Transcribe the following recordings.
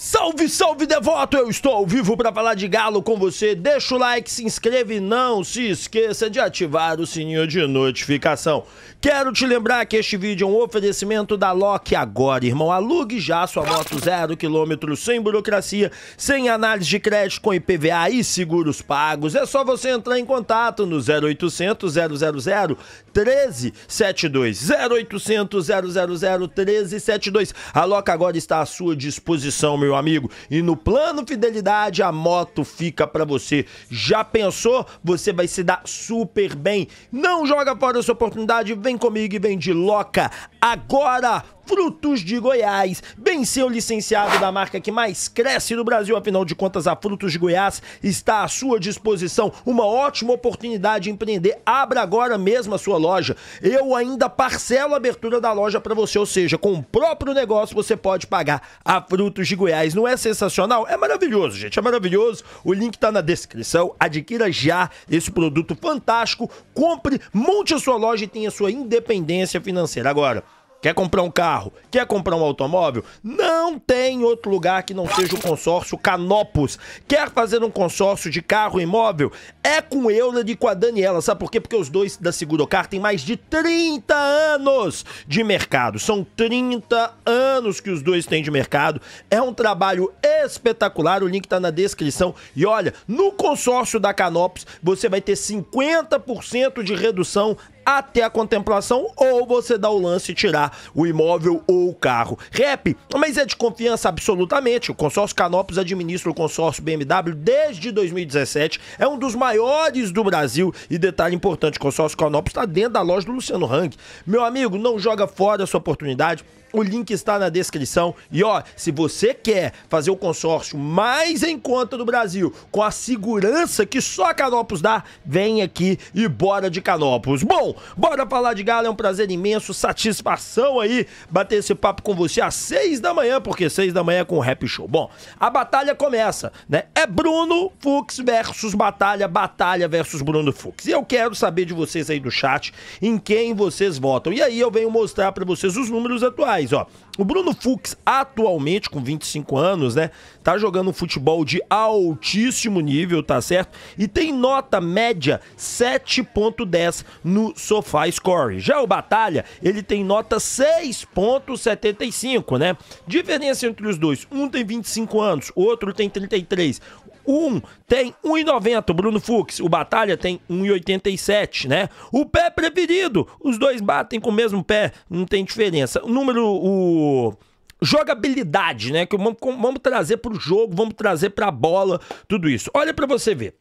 Salve, salve devoto! Eu estou ao vivo para falar de galo com você. Deixa o like, se inscreve e não se esqueça de ativar o sininho de notificação. Quero te lembrar que este vídeo é um oferecimento da Loki agora, irmão. Alugue já sua moto zero quilômetro, sem burocracia, sem análise de crédito com IPVA e seguros pagos. É só você entrar em contato no 0800 000 1372 0800 000 1372. A Loki agora está à sua disposição, meu meu amigo. E no plano fidelidade, a moto fica para você. Já pensou? Você vai se dar super bem. Não joga fora essa oportunidade. Vem comigo e vem de loca. Agora Frutos de Goiás. Bem seu licenciado da marca que mais cresce no Brasil, afinal de contas, a Frutos de Goiás está à sua disposição. Uma ótima oportunidade de empreender. Abra agora mesmo a sua loja. Eu ainda parcelo a abertura da loja para você, ou seja, com o próprio negócio você pode pagar a Frutos de Goiás. Não é sensacional? É maravilhoso, gente. É maravilhoso. O link está na descrição. Adquira já esse produto fantástico. Compre, monte a sua loja e tenha sua independência financeira. Agora, Quer comprar um carro? Quer comprar um automóvel? Não tem outro lugar que não seja o consórcio Canopus. Quer fazer um consórcio de carro e imóvel? É com eu, né, e com a Daniela. Sabe por quê? Porque os dois da Segurocar têm mais de 30 anos de mercado. São 30 anos que os dois têm de mercado. É um trabalho espetacular. O link está na descrição. E olha, no consórcio da Canopus você vai ter 50% de redução até a contemplação ou você dá o lance e tirar o imóvel ou o carro. rap. mas é de confiança absolutamente. O consórcio Canopus administra o consórcio BMW desde 2017, é um dos maiores do Brasil e detalhe importante, o consórcio Canopus está dentro da loja do Luciano Hang. Meu amigo, não joga fora a sua oportunidade. O link está na descrição. E ó, se você quer fazer o consórcio mais em conta do Brasil, com a segurança que só a Canopus dá, vem aqui e bora de Canopus. Bom, bora falar de galo, é um prazer imenso, satisfação aí bater esse papo com você às seis da manhã, porque seis da manhã é com o Rap Show. Bom, a batalha começa, né? É Bruno Fux versus Batalha, Batalha versus Bruno Fux. E eu quero saber de vocês aí do chat em quem vocês votam. E aí eu venho mostrar para vocês os números atuais ó. O Bruno Fux, atualmente com 25 anos, né, tá jogando um futebol de altíssimo nível, tá certo? E tem nota média 7.10 no Sofá Score. Já o Batalha, ele tem nota 6.75, né? Diferença entre os dois, um tem 25 anos, outro tem 33. 1 tem 1,90. O Bruno Fux, o Batalha tem 1,87, né? O pé preferido, os dois batem com o mesmo pé, não tem diferença. O número, o jogabilidade, né? Que vamos, trazer para o jogo, vamos trazer para a bola, tudo isso. Olha para você ver.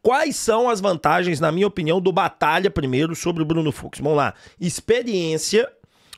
Quais são as vantagens, na minha opinião, do Batalha primeiro sobre o Bruno Fux? Vamos lá. Experiência.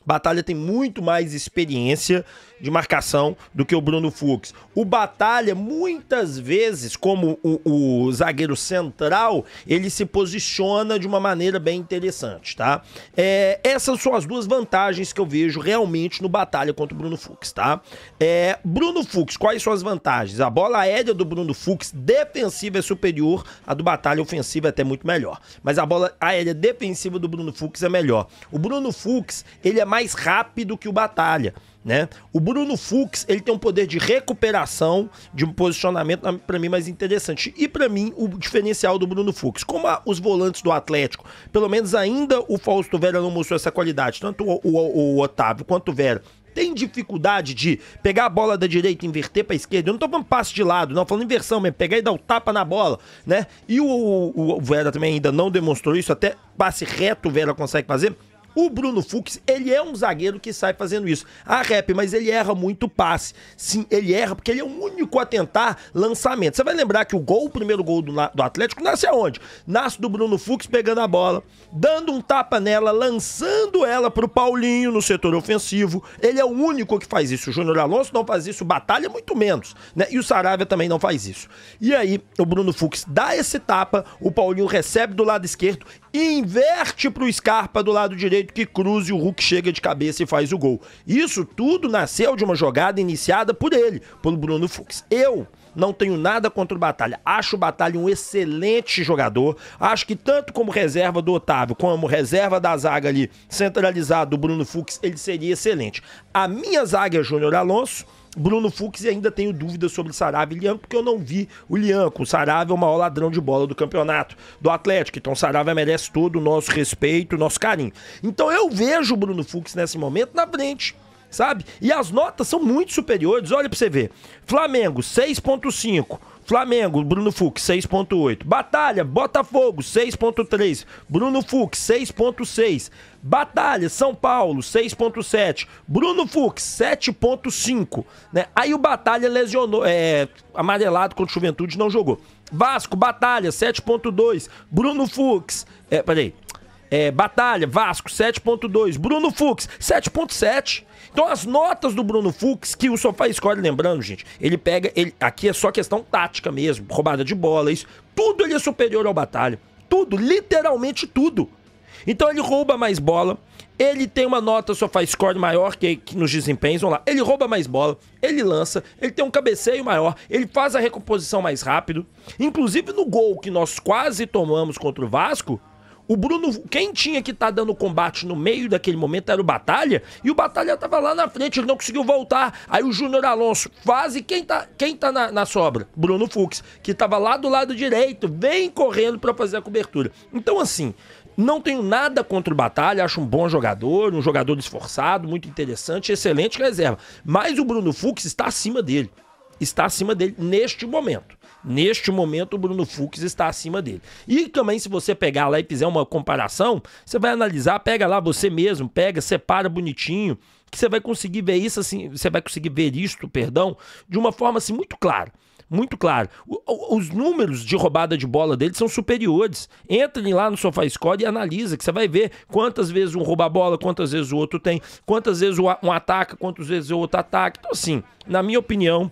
Batalha tem muito mais experiência de marcação do que o Bruno Fux. O Batalha, muitas vezes, como o, o zagueiro central, ele se posiciona de uma maneira bem interessante, tá? É, essas são as duas vantagens que eu vejo realmente no Batalha contra o Bruno Fux, tá? É, Bruno Fux, quais são as vantagens? A bola aérea do Bruno Fux defensiva é superior, a do Batalha ofensiva é até muito melhor. Mas a bola aérea defensiva do Bruno Fux é melhor. O Bruno Fux, ele é mais rápido que o Batalha né? O Bruno Fux, ele tem um poder de recuperação, de um posicionamento para mim mais interessante. E para mim, o diferencial do Bruno Fux, como a, os volantes do Atlético, pelo menos ainda o Fausto Vera não mostrou essa qualidade, tanto o, o, o Otávio quanto o Vera tem dificuldade de pegar a bola da direita e inverter para esquerda. Eu não tô falando passe de lado, não, falando inversão mesmo, pegar e dar o um tapa na bola, né? E o, o, o Vera também ainda não demonstrou isso, até passe reto o Vera consegue fazer. O Bruno Fux, ele é um zagueiro que sai fazendo isso. Ah, rap, mas ele erra muito passe. Sim, ele erra porque ele é o único a tentar lançamento. Você vai lembrar que o gol, o primeiro gol do, do Atlético, nasce aonde? Nasce do Bruno Fux pegando a bola, dando um tapa nela, lançando ela pro Paulinho no setor ofensivo. Ele é o único que faz isso. O Júnior Alonso não faz isso, Batalha muito menos, né? E o Saravia também não faz isso. E aí, o Bruno Fux dá esse tapa, o Paulinho recebe do lado esquerdo e inverte para o Scarpa do lado direito que cruza e o Hulk chega de cabeça e faz o gol. Isso tudo nasceu de uma jogada iniciada por ele, pelo Bruno Fux. Eu não tenho nada contra o Batalha. Acho o Batalha um excelente jogador. Acho que tanto como reserva do Otávio, como reserva da zaga ali centralizada do Bruno Fux, ele seria excelente. A minha zaga é Júnior Alonso Bruno Fux e ainda tenho dúvidas sobre Sarave e Lianco, porque eu não vi o Lianco. O Sarave é o maior ladrão de bola do campeonato do Atlético. Então o Sarave merece todo o nosso respeito, nosso carinho. Então eu vejo o Bruno Fux nesse momento na frente sabe? E as notas são muito superiores. Olha para você ver. Flamengo 6.5, Flamengo, Bruno Fux, 6.8. Batalha, Botafogo, 6.3. Bruno Fux, 6.6. Batalha, São Paulo, 6.7. Bruno Fux, 7.5. Né? Aí o Batalha lesionou, é, amarelado contra o Juventude, não jogou. Vasco, Batalha, 7.2. Bruno Fux, é, peraí, é, Batalha, Vasco, 7.2. Bruno Fux, 7.7. Então as notas do Bruno Fux, que o Sofá escolhe, lembrando, gente, ele pega. Ele, aqui é só questão tática mesmo, roubada de bola, isso. Tudo ele é superior ao Batalha. Tudo, literalmente tudo. Então ele rouba mais bola, ele tem uma nota sofá score maior que, que, nos desempenhos, vamos lá. Ele rouba mais bola, ele lança, ele tem um cabeceio maior, ele faz a recomposição mais rápido. Inclusive no gol que nós quase tomamos contra o Vasco, o Bruno, quem tinha que estar tá dando combate no meio daquele momento era o Batalha, e o Batalha tava lá na frente, ele não conseguiu voltar. Aí o Júnior Alonso faz e quem tá, quem tá na, na sobra? Bruno Fux, que tava lá do lado direito, vem correndo para fazer a cobertura. Então, assim, não tenho nada contra o Batalha, acho um bom jogador, um jogador esforçado, muito interessante, excelente reserva. Mas o Bruno Fux está acima dele. Está acima dele neste momento. Neste momento, o Bruno Fux está acima dele. E também, se você pegar lá e fizer uma comparação, você vai analisar, pega lá você mesmo, pega, separa bonitinho, que você vai conseguir ver isso assim, você vai conseguir ver isto, perdão, de uma forma assim muito clara muito claro. O, os números de roubada de bola dele são superiores. Entrem lá no SofaScore e analisa, que você vai ver quantas vezes um rouba a bola, quantas vezes o outro tem, quantas vezes um ataca, quantas vezes o outro ataca. Então, assim, na minha opinião,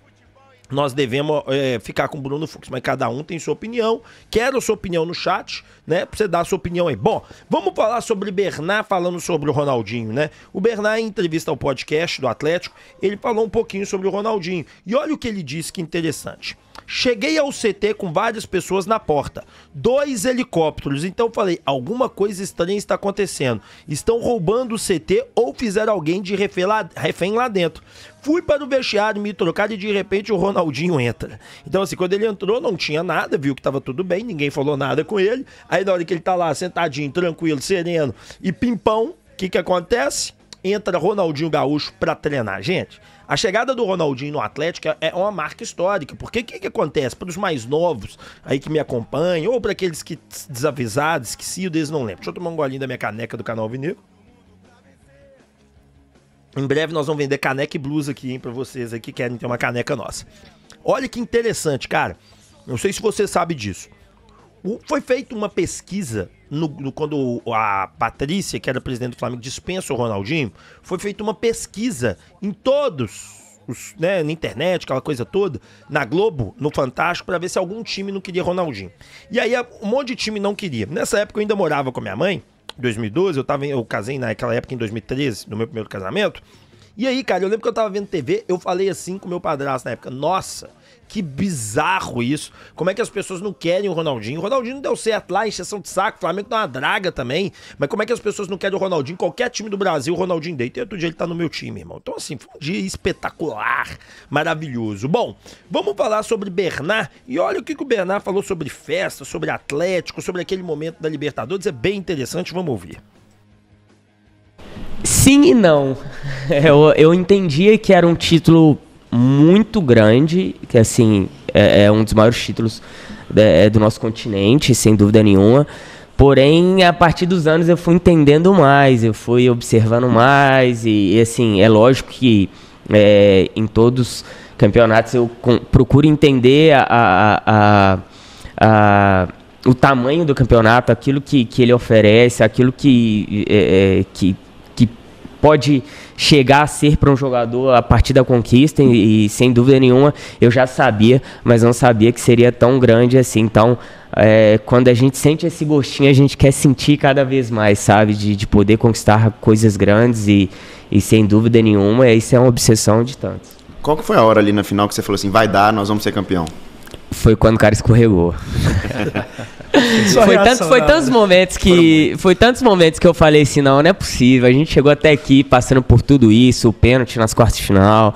nós devemos é, ficar com o Bruno Fux, mas cada um tem sua opinião. Quero sua opinião no chat, né? Pra você dar a sua opinião aí. Bom, vamos falar sobre Bernard falando sobre o Ronaldinho, né? O Bernard, em entrevista ao podcast do Atlético, ele falou um pouquinho sobre o Ronaldinho. E olha o que ele disse que interessante. Cheguei ao CT com várias pessoas na porta, dois helicópteros. Então falei, alguma coisa estranha está acontecendo. Estão roubando o CT ou fizeram alguém de refém lá, refém lá dentro. Fui para o vestiário me trocar e de repente o Ronaldinho entra. Então, assim, quando ele entrou, não tinha nada, viu que estava tudo bem, ninguém falou nada com ele. Aí, na hora que ele está lá, sentadinho, tranquilo, sereno e pimpão, o que que acontece? Entra Ronaldinho Gaúcho para treinar. Gente, a chegada do Ronaldinho no Atlético é, é uma marca histórica, porque o que, que acontece? Para os mais novos aí que me acompanham, ou para aqueles que desavisados, esquecidos, eles não lembram. Deixa eu tomar um golinho da minha caneca do canal Vinegro. Em breve nós vamos vender caneca e blusa aqui, hein, para vocês aí que querem ter uma caneca nossa. Olha que interessante, cara. Não sei se você sabe disso. Foi feita uma pesquisa no, no, quando a Patrícia, que era presidente do Flamengo, dispensa o Ronaldinho. Foi feita uma pesquisa em todos os, né, na internet, aquela coisa toda, na Globo, no Fantástico, para ver se algum time não queria Ronaldinho. E aí um monte de time não queria. Nessa época eu ainda morava com a minha mãe, 2012, eu, tava, eu casei naquela época em 2013, no meu primeiro casamento. E aí, cara, eu lembro que eu tava vendo TV, eu falei assim com meu padrasto na época, nossa, que bizarro isso. Como é que as pessoas não querem o Ronaldinho? O Ronaldinho não deu certo lá, encheção de saco, o Flamengo tá uma draga também. Mas como é que as pessoas não querem o Ronaldinho? Qualquer time do Brasil, o Ronaldinho deita e outro dia ele tá no meu time, irmão. Então, assim, foi um dia espetacular, maravilhoso. Bom, vamos falar sobre Bernard. E olha o que, que o Bernard falou sobre festa, sobre Atlético, sobre aquele momento da Libertadores. É bem interessante, vamos ouvir. Sim e não. Eu, eu entendia que era um título muito grande, que assim é, é um dos maiores títulos né, é, do nosso continente, sem dúvida nenhuma. Porém, a partir dos anos eu fui entendendo mais, eu fui observando mais e, e assim é lógico que é, em todos os campeonatos eu com, procuro entender a, a, a, a o tamanho do campeonato, aquilo que, que ele oferece, aquilo que, é, é que, que pode chegar a ser para um jogador a partir da conquista, e, e, sem dúvida nenhuma eu já sabia, mas não sabia que seria tão grande assim. Então, é, quando a gente sente esse gostinho, a gente quer sentir cada vez mais, sabe? De, de poder conquistar coisas grandes e, e sem dúvida nenhuma, isso é uma obsessão de tantos. Qual que foi a hora ali na final que você falou assim, vai dar, nós vamos ser campeão? Foi quando o cara escorregou. foi, tanto, foi tantos momentos que foi tantos momentos que eu falei assim, não, não é possível. A gente chegou até aqui passando por tudo isso, o pênalti nas quartas de final,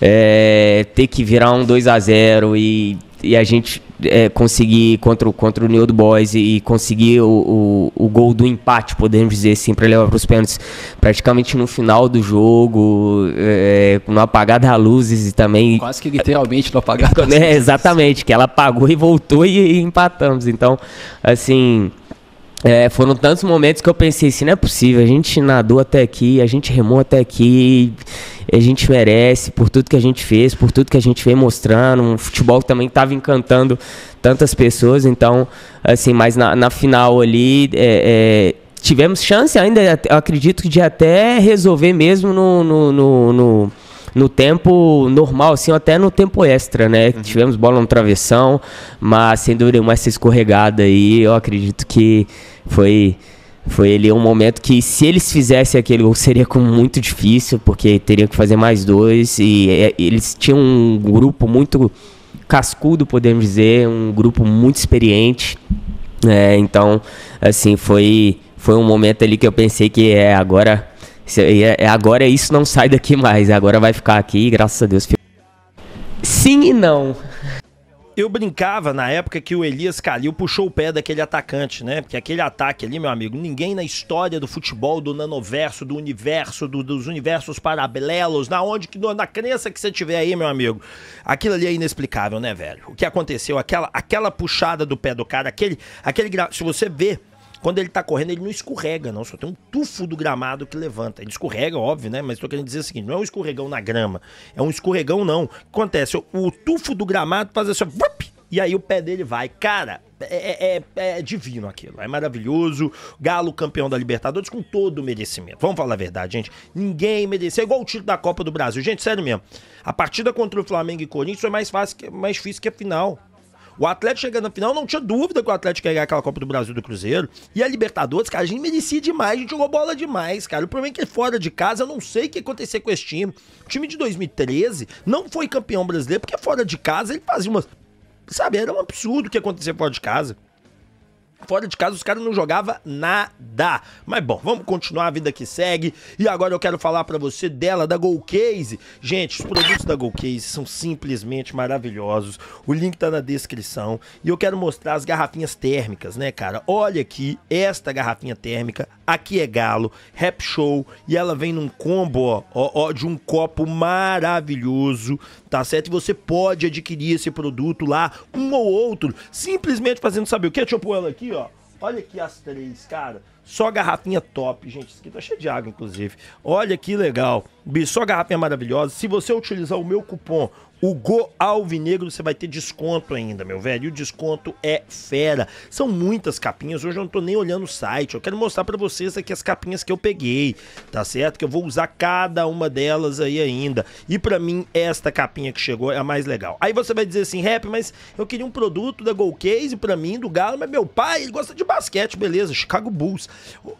é, ter que virar um 2 a 0 e, e a gente é, conseguir contra, contra o New Old Boys e, e conseguir o, o, o, gol do empate, podemos dizer assim, para levar para os pênaltis praticamente no final do jogo, é, no apagar das luzes e também. Quase que literalmente no apagar das né, luzes. É, exatamente, que ela apagou e voltou e, e empatamos. Então, assim. É, foram tantos momentos que eu pensei assim, não é possível, a gente nadou até aqui, a gente remou até aqui. E a gente merece por tudo que a gente fez, por tudo que a gente vem mostrando. Um futebol que também estava encantando tantas pessoas. Então, assim, mas na, na final ali. É, é, tivemos chance ainda, acredito, de até resolver mesmo no, no, no, no no tempo normal, assim, até no tempo extra, né? Uhum. Tivemos bola no travessão, mas sem dúvida uma essa escorregada aí, eu acredito que foi foi ali um momento que, se eles fizessem aquele gol, seria muito difícil, porque teriam que fazer mais dois. E é, eles tinham um grupo muito cascudo, podemos dizer, um grupo muito experiente. É, então, assim, foi, foi um momento ali que eu pensei que é agora. É, é, agora isso não sai daqui mais, agora vai ficar aqui, graças a Deus. Sim e não eu brincava na época que o Elias Calil puxou o pé daquele atacante, né? Porque aquele ataque ali, meu amigo, ninguém na história do futebol, do nanoverso, do universo, do, dos universos paralelos, na onde que na crença que você tiver aí, meu amigo, aquilo ali é inexplicável, né, velho? O que aconteceu, aquela, aquela puxada do pé do cara, aquele, aquele se você vê quando ele tá correndo, ele não escorrega, não. Só tem um tufo do gramado que levanta. Ele escorrega, óbvio, né? Mas tô querendo dizer o seguinte: não é um escorregão na grama. É um escorregão, não. O que acontece? O tufo do gramado faz assim, e aí o pé dele vai. Cara, é, é, é, é, divino aquilo, é maravilhoso. Galo campeão da Libertadores com todo o merecimento. Vamos falar a verdade, gente. Ninguém mereceu, é igual o título da Copa do Brasil. Gente, sério mesmo. A partida contra o Flamengo e Corinthians foi mais fácil, mais difícil que a final. O Atlético chegando na final, não tinha dúvida que o Atlético ia ganhar aquela Copa do Brasil do Cruzeiro. E a Libertadores, cara, a gente merecia demais, a gente jogou bola demais, cara. O problema é que é fora de casa, eu não sei o que ia acontecer com esse time. O time de 2013 não foi campeão brasileiro, porque fora de casa ele fazia umas. Sabe, era um absurdo o que acontecia fora de casa. Fora de casa, os caras não jogavam nada. Mas bom, vamos continuar a vida que segue. E agora eu quero falar para você dela, da Golcase. Gente, os produtos da Golcase são simplesmente maravilhosos. O link tá na descrição. E eu quero mostrar as garrafinhas térmicas, né, cara? Olha aqui, esta garrafinha térmica. Aqui é galo, rap show. E ela vem num combo, ó, ó, ó de um copo maravilhoso, tá certo? E você pode adquirir esse produto lá, um ou outro, simplesmente fazendo, saber o que? Deixa eu pôr ela aqui aqui, ó. Olha aqui as três, cara. Só garrafinha top, gente. Isso aqui tá cheio de água, inclusive. Olha que legal. só garrafinha maravilhosa. Se você utilizar o meu cupom, o Go Alvinegro você vai ter desconto ainda, meu velho. E o desconto é fera. São muitas capinhas. Hoje eu não tô nem olhando o site. Eu quero mostrar para vocês aqui as capinhas que eu peguei, tá certo? Que eu vou usar cada uma delas aí ainda. E para mim, esta capinha que chegou é a mais legal. Aí você vai dizer assim, Rap, mas eu queria um produto da Go Case para mim, do Galo, mas meu pai, ele gosta de basquete, beleza. Chicago Bulls.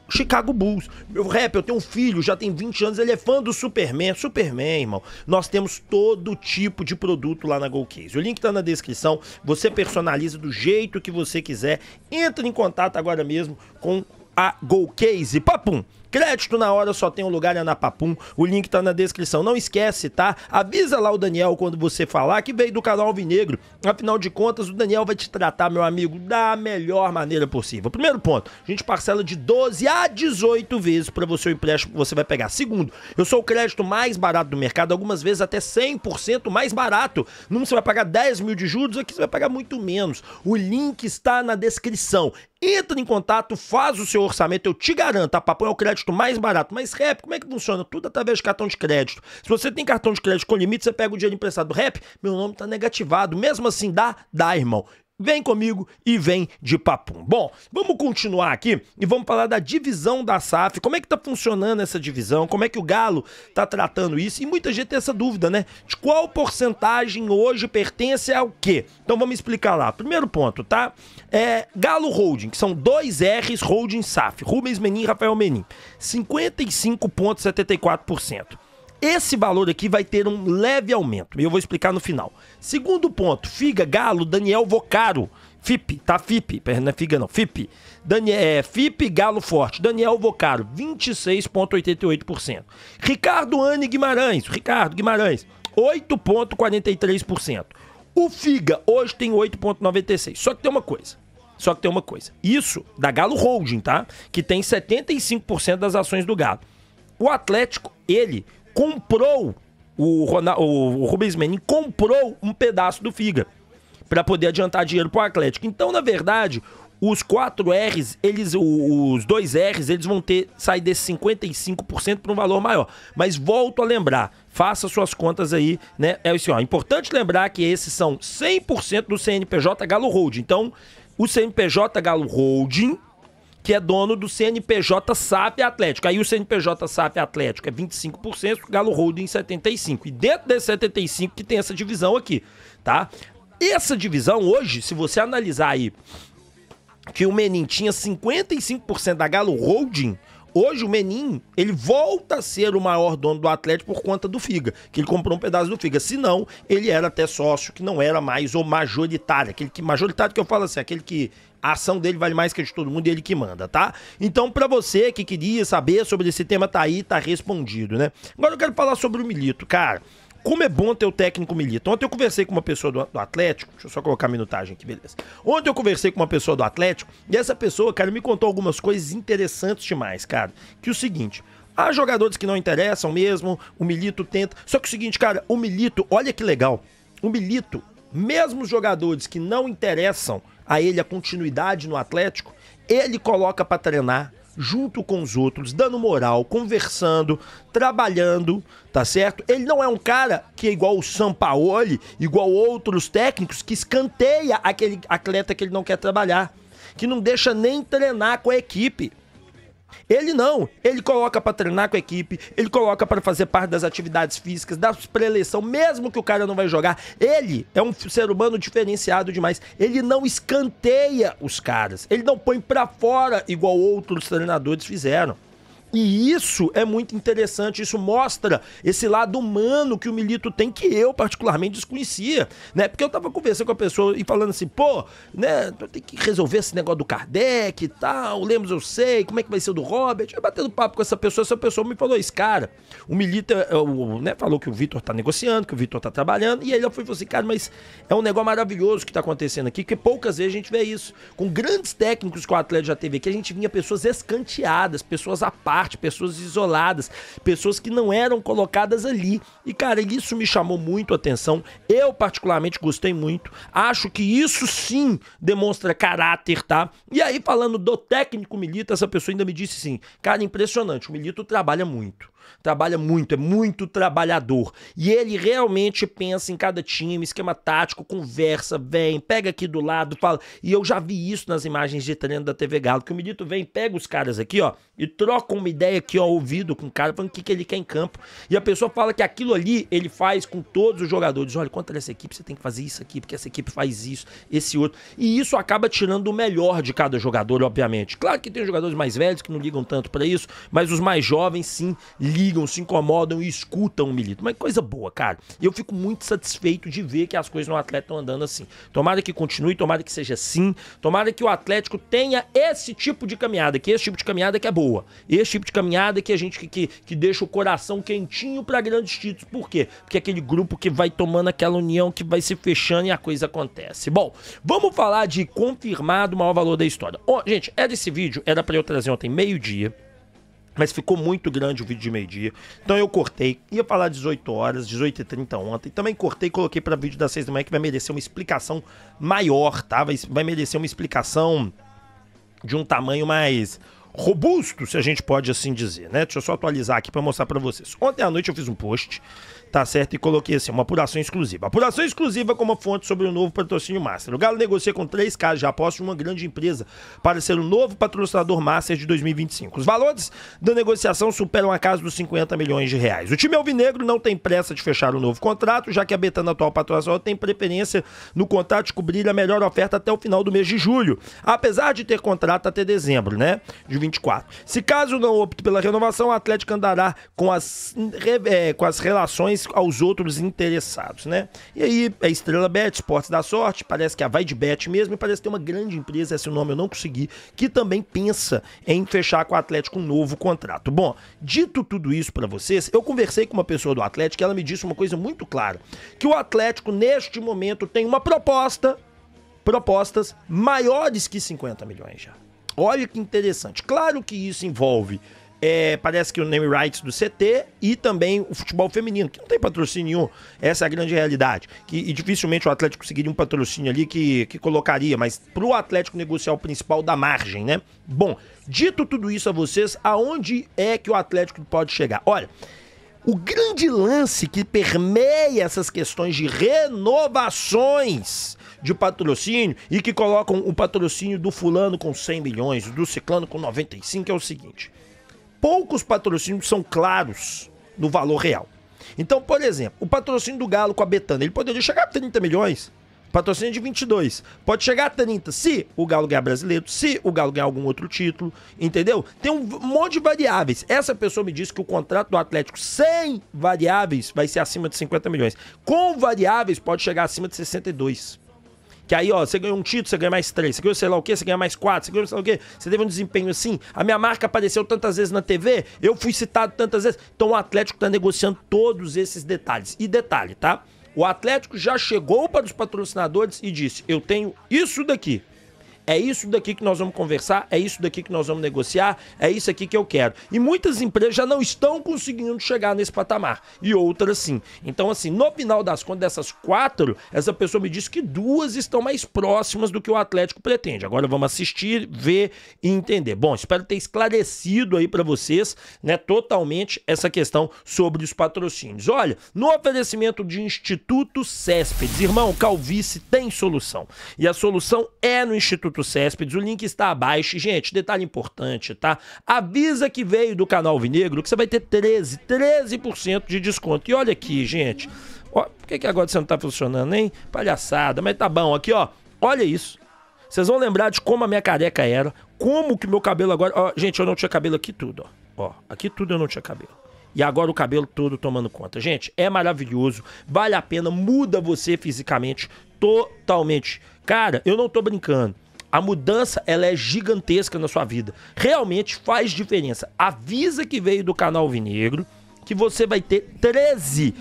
Chicago Bulls. Meu Rap, eu tenho um filho, já tem 20 anos, ele é fã do Superman. Superman, irmão. Nós temos todo tipo de de produto lá na Golcase. O link está na descrição, você personaliza do jeito que você quiser. Entre em contato agora mesmo com a Golcase. Papum! Crédito na hora só tem um lugar é na Papum. O link tá na descrição. Não esquece, tá? Avisa lá o Daniel quando você falar que veio do canal Alvinegro. Afinal de contas, o Daniel vai te tratar, meu amigo, da melhor maneira possível. Primeiro ponto, a gente parcela de 12 a 18 vezes para você o empréstimo que você vai pegar. Segundo, eu sou o crédito mais barato do mercado, algumas vezes até 100% mais barato. Não você vai pagar 10 mil de juros, aqui você vai pagar muito menos. O link está na descrição. Entra em contato, faz o seu orçamento, eu te garanto, a Papão é o crédito crédito mais barato. Mas rap, como é que funciona? Tudo através de cartão de crédito. Se você tem cartão de crédito com limite, você pega o dinheiro emprestado do rap, meu nome tá negativado. Mesmo assim, dá? Dá, irmão. Vem comigo e vem de papum. Bom, vamos continuar aqui e vamos falar da divisão da SAF. Como é que tá funcionando essa divisão? Como é que o Galo tá tratando isso? E muita gente tem essa dúvida, né? De qual porcentagem hoje pertence ao quê? Então vamos explicar lá. Primeiro ponto, tá? É Galo Holding, que são dois R's Holding SAF. Rubens Menin e Rafael Menin. 55,74%. Esse valor aqui vai ter um leve aumento, e eu vou explicar no final. Segundo ponto, Figa, Galo, Daniel Vocaro. FIP, tá? FIP, é, não é Figa não, FIP. Daniel, é, FIP, Galo Forte. Daniel Vocaro, 26,88%. Ricardo Anne Guimarães, Ricardo Guimarães, 8,43%. O Figa hoje tem 8,96%. Só que tem uma coisa. Só que tem uma coisa. Isso da Galo Holding, tá? Que tem 75% das ações do Galo. O Atlético, ele comprou o, Ronaldo, o Rubens Menin comprou um pedaço do Figa para poder adiantar dinheiro pro Atlético. Então, na verdade, os quatro R's, eles, os dois R's, eles vão ter sair desse 55% para um valor maior. Mas volto a lembrar, faça suas contas aí, né? É assim, ó, importante lembrar que esses são 100% do CNPJ Galo Holding. Então, o CNPJ Galo Holding que é dono do CNPJ SAP Atlético. Aí o CNPJ SAP Atlético é 25%, Galo Holding 75%. E dentro desse 75% que tem essa divisão aqui, tá? Essa divisão hoje, se você analisar aí que o Menin tinha 55% da Galo Holding, Hoje o Menin, ele volta a ser o maior dono do Atlético por conta do Figa, que ele comprou um pedaço do Figa. Se não, ele era até sócio, que não era mais o majoritário. Aquele que majoritário que eu falo assim, aquele que a ação dele vale mais que a de todo mundo e ele que manda, tá? Então, para você que queria saber sobre esse tema, tá aí, tá respondido, né? Agora eu quero falar sobre o Milito, cara como é bom ter o técnico Milito. Ontem eu conversei com uma pessoa do, do, Atlético, deixa eu só colocar a minutagem aqui, beleza. Ontem eu conversei com uma pessoa do Atlético e essa pessoa, cara, me contou algumas coisas interessantes demais, cara. Que é o seguinte. Há jogadores que não interessam mesmo, o Milito tenta. Só que é o seguinte, cara, o Milito, olha que legal. O Milito, mesmo os jogadores que não interessam a ele a continuidade no Atlético, ele coloca para treinar, junto com os outros, dando moral, conversando, trabalhando, tá certo? Ele não é um cara que é igual o Sampaoli, igual outros técnicos, que escanteia aquele atleta que ele não quer trabalhar, que não deixa nem treinar com a equipe. Ele não, ele coloca para treinar com a equipe, ele coloca para fazer parte das atividades físicas, da preleção, mesmo que o cara não vai jogar. Ele é um ser humano diferenciado demais. Ele não escanteia os caras, ele não põe para fora igual outros treinadores fizeram. E isso é muito interessante, isso mostra esse lado humano que o Milito tem, que eu particularmente desconhecia, né? Porque eu tava conversando com a pessoa e falando assim, pô, né, tem que resolver esse negócio do Kardec e tal, lemos eu sei, como é que vai ser o do Robert? Eu batendo papo com essa pessoa, essa pessoa me falou esse cara, o Milito, é, é o, né, falou que o Vitor tá negociando, que o Vitor tá trabalhando, e aí eu fui falou assim, cara, mas é um negócio maravilhoso que tá acontecendo aqui, que poucas vezes a gente vê isso. Com grandes técnicos que o Atlético já teve aqui, a gente vinha pessoas escanteadas, pessoas à parte, parte, pessoas isoladas, pessoas que não eram colocadas ali. E, cara, isso me chamou muito a atenção. Eu, particularmente, gostei muito. Acho que isso sim demonstra caráter, tá? E aí, falando do técnico Milito, essa pessoa ainda me disse assim: cara, impressionante, o Milito trabalha muito trabalha muito, é muito trabalhador. E ele realmente pensa em cada time, esquema tático, conversa, vem, pega aqui do lado, fala. E eu já vi isso nas imagens de treino da TV Galo, que o Milito vem, pega os caras aqui, ó, e troca uma ideia aqui, ó, ouvido com o cara, falando o que, que ele quer em campo. E a pessoa fala que aquilo ali ele faz com todos os jogadores. Olha, contra essa equipe você tem que fazer isso aqui, porque essa equipe faz isso, esse outro. E isso acaba tirando o melhor de cada jogador, obviamente. Claro que tem jogadores mais velhos que não ligam tanto para isso, mas os mais jovens sim ligam ligam, se incomodam e escutam o Milito. Mas coisa boa, cara. E eu fico muito satisfeito de ver que as coisas no Atlético estão andando assim. Tomara que continue, tomara que seja assim. Tomara que o Atlético tenha esse tipo de caminhada, que esse tipo de caminhada que é boa. Esse tipo de caminhada que a gente que, que, que deixa o coração quentinho para grandes títulos. Por quê? Porque é aquele grupo que vai tomando aquela união, que vai se fechando e a coisa acontece. Bom, vamos falar de confirmado o maior valor da história. Oh, gente, era esse vídeo, era para eu trazer ontem meio-dia. Mas ficou muito grande o vídeo de meio-dia. Então eu cortei. Ia falar 18 horas, 18h30 ontem. Também cortei e coloquei para vídeo das 6 da manhã, que vai merecer uma explicação maior, tá? Vai, vai merecer uma explicação de um tamanho mais robusto, se a gente pode assim dizer, né? Deixa eu só atualizar aqui para mostrar para vocês. Ontem à noite eu fiz um post tá certo? E coloquei assim, uma apuração exclusiva. Apuração exclusiva como fonte sobre o novo patrocínio Master. O Galo negocia com três caras de aposta de uma grande empresa para ser o novo patrocinador Master de 2025. Os valores da negociação superam a casa dos 50 milhões de reais. O time alvinegro não tem pressa de fechar o um novo contrato, já que a Betana atual patrocinadora tem preferência no contrato de cobrir a melhor oferta até o final do mês de julho, apesar de ter contrato até dezembro, né? De 24. Se caso não opte pela renovação, o Atlético andará com as, é, com as relações aos outros interessados, né? E aí, a é Estrela Bet, Esportes da Sorte, parece que é a Vai de Bet mesmo, e parece ter uma grande empresa, esse nome eu não consegui, que também pensa em fechar com o Atlético um novo contrato. Bom, dito tudo isso para vocês, eu conversei com uma pessoa do Atlético e ela me disse uma coisa muito clara, que o Atlético neste momento tem uma proposta, propostas maiores que 50 milhões já. Olha que interessante. Claro que isso envolve é, parece que o name rights do CT e também o futebol feminino, que não tem patrocínio nenhum. Essa é a grande realidade. Que, e dificilmente o Atlético conseguiria um patrocínio ali que, que colocaria, mas pro Atlético negociar o principal da margem, né? Bom, dito tudo isso a vocês, aonde é que o Atlético pode chegar? Olha. O grande lance que permeia essas questões de renovações de patrocínio e que colocam o patrocínio do fulano com 100 milhões, do ciclano com 95 é o seguinte: poucos patrocínios são claros no valor real. Então, por exemplo, o patrocínio do Galo com a Betana, ele poderia chegar a 30 milhões. Patrocínio de 22. Pode chegar a 30 se o Galo ganhar brasileiro, se o Galo ganhar algum outro título, entendeu? Tem um monte de variáveis. Essa pessoa me disse que o contrato do Atlético sem variáveis vai ser acima de 50 milhões. Com variáveis pode chegar acima de 62. Que aí, ó, você ganhou um título, você ganha mais três. Você ganhou sei lá o quê, você ganha mais quatro. Você ganhou sei lá o quê. Você teve um desempenho assim. A minha marca apareceu tantas vezes na TV. Eu fui citado tantas vezes. Então o Atlético tá negociando todos esses detalhes. E detalhe, tá? O Atlético já chegou para os patrocinadores e disse: Eu tenho isso daqui é isso daqui que nós vamos conversar, é isso daqui que nós vamos negociar, é isso aqui que eu quero. E muitas empresas já não estão conseguindo chegar nesse patamar, e outras sim. Então, assim, no final das contas, dessas quatro, essa pessoa me disse que duas estão mais próximas do que o Atlético pretende. Agora vamos assistir, ver e entender. Bom, espero ter esclarecido aí para vocês, né, totalmente essa questão sobre os patrocínios. Olha, no oferecimento de Instituto Céspedes, irmão, calvície tem solução. E a solução é no Instituto para o Céspedes, o link está abaixo. gente, detalhe importante, tá? Avisa que veio do canal Vinegro que você vai ter 13, 13% de desconto. E olha aqui, gente. Ó, por que, que agora você não está funcionando, hein? Palhaçada, mas tá bom. Aqui, ó. Olha isso. Vocês vão lembrar de como a minha careca era, como que meu cabelo agora. Ó, gente, eu não tinha cabelo aqui tudo, ó. Ó, aqui tudo eu não tinha cabelo. E agora o cabelo todo tomando conta. Gente, é maravilhoso, vale a pena, muda você fisicamente totalmente. Cara, eu não tô brincando. A mudança ela é gigantesca na sua vida. Realmente faz diferença. Avisa que veio do canal Vinegro que você vai ter 13%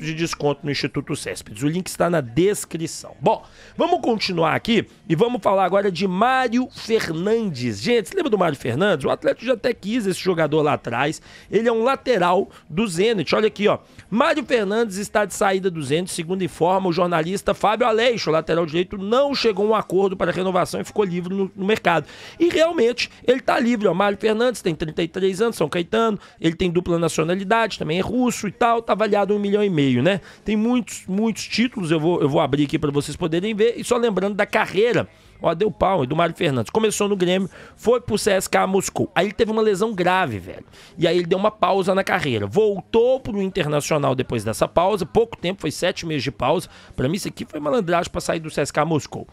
de desconto no Instituto Céspedes. O link está na descrição. Bom, vamos continuar aqui e vamos falar agora de Mário Fernandes. Gente, você lembra do Mário Fernandes? O Atlético já até quis esse jogador lá atrás. Ele é um lateral do Zenit. Olha aqui, ó. Mário Fernandes está de saída do Zenit, segundo informa o jornalista Fábio Aleixo, lateral direito, não chegou a um acordo para renovação e ficou livre no, no mercado. E realmente, ele está livre, ó. Mário Fernandes tem 33 anos, São Caetano, ele tem dupla nacionalidade também é russo e tal, tá avaliado um milhão e meio, né? Tem muitos, muitos títulos, eu vou, eu vou abrir aqui para vocês poderem ver. E só lembrando da carreira, ó, deu pau, e do Mário Fernandes. Começou no Grêmio, foi pro CSKA Moscou. Aí ele teve uma lesão grave, velho. E aí ele deu uma pausa na carreira. Voltou pro Internacional depois dessa pausa, pouco tempo, foi sete meses de pausa. Para mim isso aqui foi malandragem para sair do CSKA Moscou.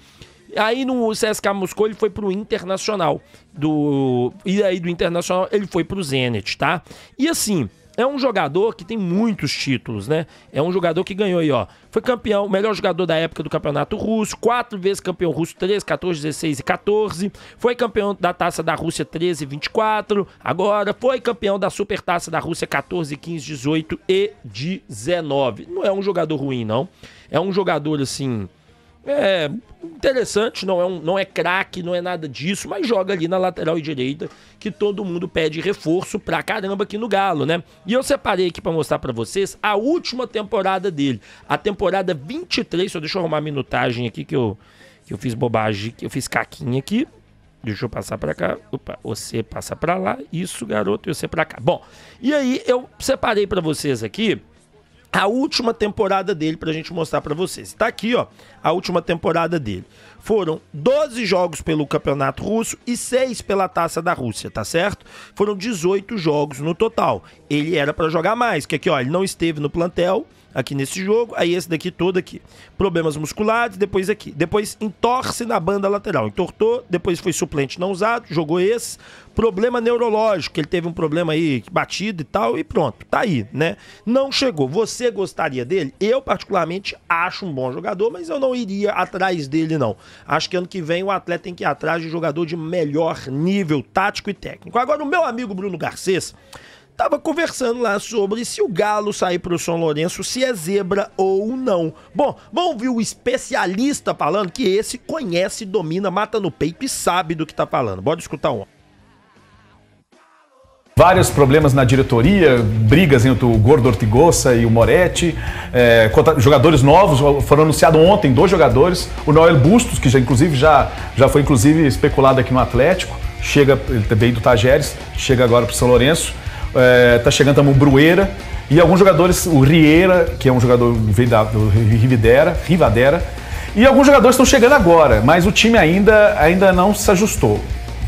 Aí no CSKA Moscou ele foi pro Internacional. Do... E aí do Internacional ele foi pro Zenit, tá? E assim, é um jogador que tem muitos títulos, né? É um jogador que ganhou aí, ó. Foi campeão, melhor jogador da época do Campeonato Russo, quatro vezes campeão russo 13, 14, 16 e 14. Foi campeão da Taça da Rússia 13 e 24. Agora foi campeão da super taça da Rússia 14, 15, 18 e 19. Não é um jogador ruim, não. É um jogador assim é interessante, não é, um, não é craque, não é nada disso, mas joga ali na lateral direita, que todo mundo pede reforço pra caramba aqui no Galo, né? E eu separei aqui para mostrar para vocês a última temporada dele, a temporada 23, só deixa eu arrumar a minutagem aqui que eu, que eu fiz bobagem, que eu fiz caquinha aqui. Deixa eu passar para cá. Opa, você passa para lá. Isso, garoto, e você para cá. Bom, e aí eu separei para vocês aqui a última temporada dele pra gente mostrar para vocês. Tá aqui, ó, a última temporada dele. Foram 12 jogos pelo Campeonato Russo e 6 pela Taça da Rússia, tá certo? Foram 18 jogos no total. Ele era para jogar mais, que aqui, ó, ele não esteve no plantel, aqui nesse jogo, aí esse daqui todo aqui. Problemas musculares, depois aqui. Depois entorce na banda lateral. Entortou, depois foi suplente não usado, jogou esse. Problema neurológico, ele teve um problema aí, batido e tal, e pronto, tá aí, né? Não chegou. Você gostaria dele? Eu, particularmente, acho um bom jogador, mas eu não iria atrás dele, não. Acho que ano que vem o atleta tem que ir atrás de jogador de melhor nível tático e técnico. Agora, o meu amigo Bruno Garcês tava conversando lá sobre se o Galo sair pro São Lourenço, se é zebra ou não. Bom, vamos ouvir o especialista falando que esse conhece, domina, mata no peito e sabe do que tá falando. Bora escutar um. Vários problemas na diretoria, brigas entre o Gordo Ortigosa e o Moretti, é, jogadores novos, foram anunciados ontem dois jogadores, o Noel Bustos, que já inclusive já, já foi inclusive especulado aqui no Atlético, chega, ele também do Tajeres, chega agora para o São Lourenço, é, tá chegando também o Brueira. E alguns jogadores, o Rieira, que é um jogador do Rividera, Rivadera. E alguns jogadores estão chegando agora, mas o time ainda, ainda não se ajustou.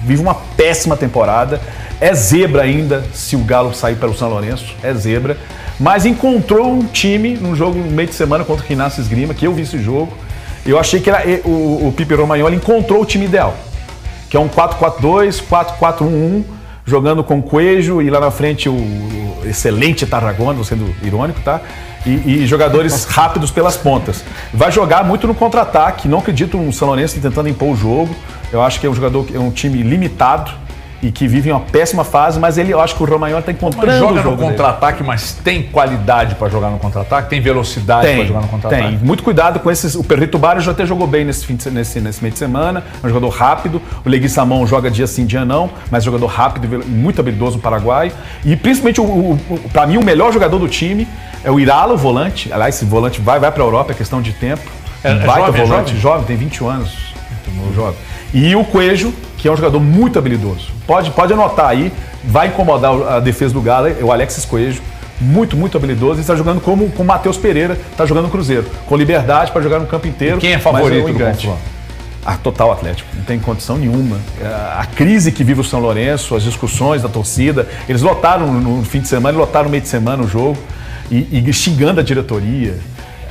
Vive uma péssima temporada. É zebra ainda se o Galo sair pelo São Lourenço. É zebra. Mas encontrou um time num jogo no meio de semana contra o Quinácio Esgrima, que eu vi esse jogo. Eu achei que era, o, o Pipe Romagnoli encontrou o time ideal, que é um 4-4-2, 4-4-1-1, jogando com Coelho e lá na frente o excelente Tarragona, sendo irônico, tá? E, e, jogadores rápidos pelas pontas. Vai jogar muito no contra-ataque, não acredito no São Lourenço tentando impor o jogo. Eu acho que é um jogador, é um time limitado e que vive uma péssima fase, mas ele, eu acho que o Romagnoli está encontrando mas joga no contra-ataque, mas tem qualidade para jogar no contra-ataque, tem velocidade para jogar no contra-ataque. Tem, muito cuidado com esses. O Perrito Barrio já até jogou bem nesse, fim de, nesse, nesse meio de semana, é um jogador rápido. O Legui Samão joga dia sim, dia não, mas jogador rápido, muito habilidoso no Paraguai. E principalmente, o, o, o para mim, o melhor jogador do time é o Iralo, o volante. Aliás, esse volante vai, vai para a Europa, é questão de tempo. É, vai é jovem, é volante, é jovem? jovem, tem 21 anos. Muito Jovem. E o Coelho, que é um jogador muito habilidoso. Pode, pode anotar aí, vai incomodar a defesa do Galo, é o Alexis Coelho. Muito, muito habilidoso e está jogando como com o Matheus Pereira, está jogando no Cruzeiro, com liberdade para jogar no campo inteiro. E quem é favorito é um do confronto? a ah, total Atlético, não tem condição nenhuma. Ah, a crise que vive o São Lourenço, as discussões da torcida, eles lotaram no fim de semana, lotaram no meio de semana o jogo e, e xingando a diretoria.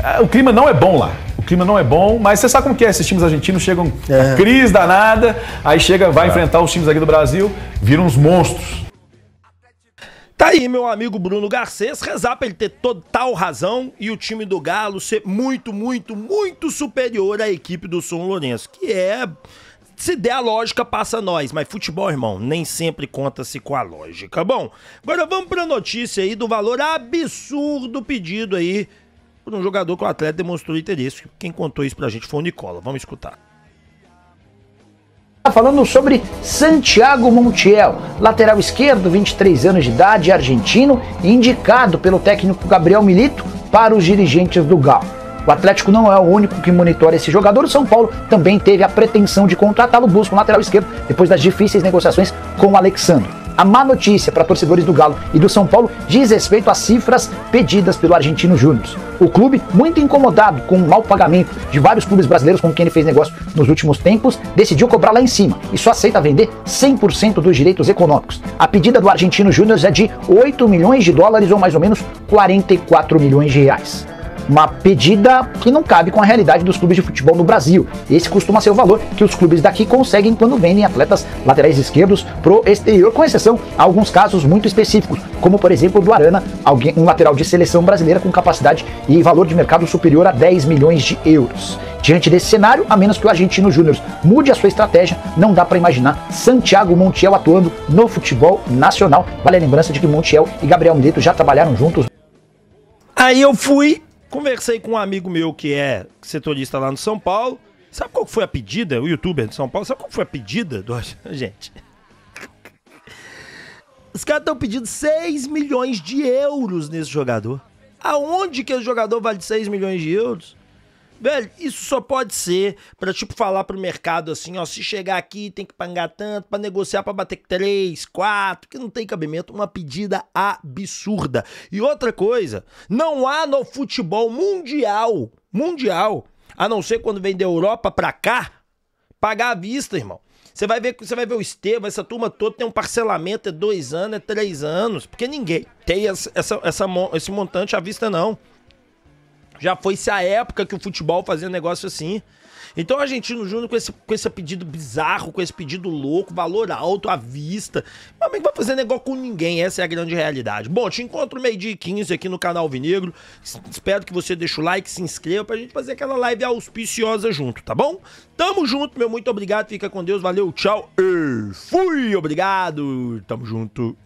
Ah, o clima não é bom lá clima não é bom, mas você sabe como que é? Esses times argentinos chegam é. crise danada, aí chega, vai é. enfrentar os times aqui do Brasil, viram uns monstros. Tá aí, meu amigo Bruno Garcês, rezar pra ele ter total razão e o time do Galo ser muito, muito, muito superior à equipe do São Lourenço, que é se der a lógica, passa nós. Mas futebol, irmão, nem sempre conta-se com a lógica. Bom, agora vamos para notícia aí do valor absurdo pedido aí por um jogador que o atleta demonstrou interesse. Quem contou isso pra gente foi o Nicola. Vamos escutar. Tá falando sobre Santiago Montiel, lateral esquerdo, 23 anos de idade, argentino, indicado pelo técnico Gabriel Milito para os dirigentes do Galo. O Atlético não é o único que monitora esse jogador. O São Paulo também teve a pretensão de contratá-lo, busca lateral esquerdo, depois das difíceis negociações com o Alexandre. A má notícia para torcedores do Galo e do São Paulo diz respeito às cifras pedidas pelo argentino Júnior. O clube, muito incomodado com o mau pagamento de vários clubes brasileiros com quem ele fez negócio nos últimos tempos, decidiu cobrar lá em cima e só aceita vender 100% dos direitos econômicos. A pedida do argentino Júnior é de 8 milhões de dólares ou mais ou menos 44 milhões de reais uma pedida que não cabe com a realidade dos clubes de futebol no Brasil. Esse costuma ser o valor que os clubes daqui conseguem quando vendem atletas laterais esquerdos pro exterior, com exceção a alguns casos muito específicos, como por exemplo do Arana, alguém, um lateral de seleção brasileira com capacidade e valor de mercado superior a 10 milhões de euros. Diante desse cenário, a menos que o argentino Júnior mude a sua estratégia, não dá para imaginar Santiago Montiel atuando no futebol nacional. Vale a lembrança de que Montiel e Gabriel Milito já trabalharam juntos. Aí eu fui Conversei com um amigo meu que é setorista lá no São Paulo. Sabe qual foi a pedida? O youtuber de São Paulo, sabe qual foi a pedida do gente? Os caras estão pedindo 6 milhões de euros nesse jogador. Aonde que o jogador vale 6 milhões de euros? Velho, isso só pode ser para tipo, falar pro mercado assim, ó, se chegar aqui tem que pangar tanto, para negociar para bater três, quatro, que não tem cabimento, uma pedida absurda. E outra coisa, não há no futebol mundial, mundial, a não ser quando vem da Europa pra cá, pagar à vista, irmão. Você vai ver, você vai ver o Estevam, essa turma toda tem um parcelamento, é dois anos, é três anos, porque ninguém tem essa, essa, esse montante à vista, não. Já foi-se a época que o futebol fazia negócio assim. Então, Argentino Júnior com esse, com esse pedido bizarro, com esse pedido louco, valor alto à vista. Meu amigo, vai fazer negócio com ninguém, essa é a grande realidade. Bom, te encontro meio-dia e 15 aqui no canal Vinegro. Espero que você deixe o like, se inscreva pra gente fazer aquela live auspiciosa junto, tá bom? Tamo junto, meu muito obrigado, fica com Deus, valeu, tchau e fui! Obrigado, tamo junto.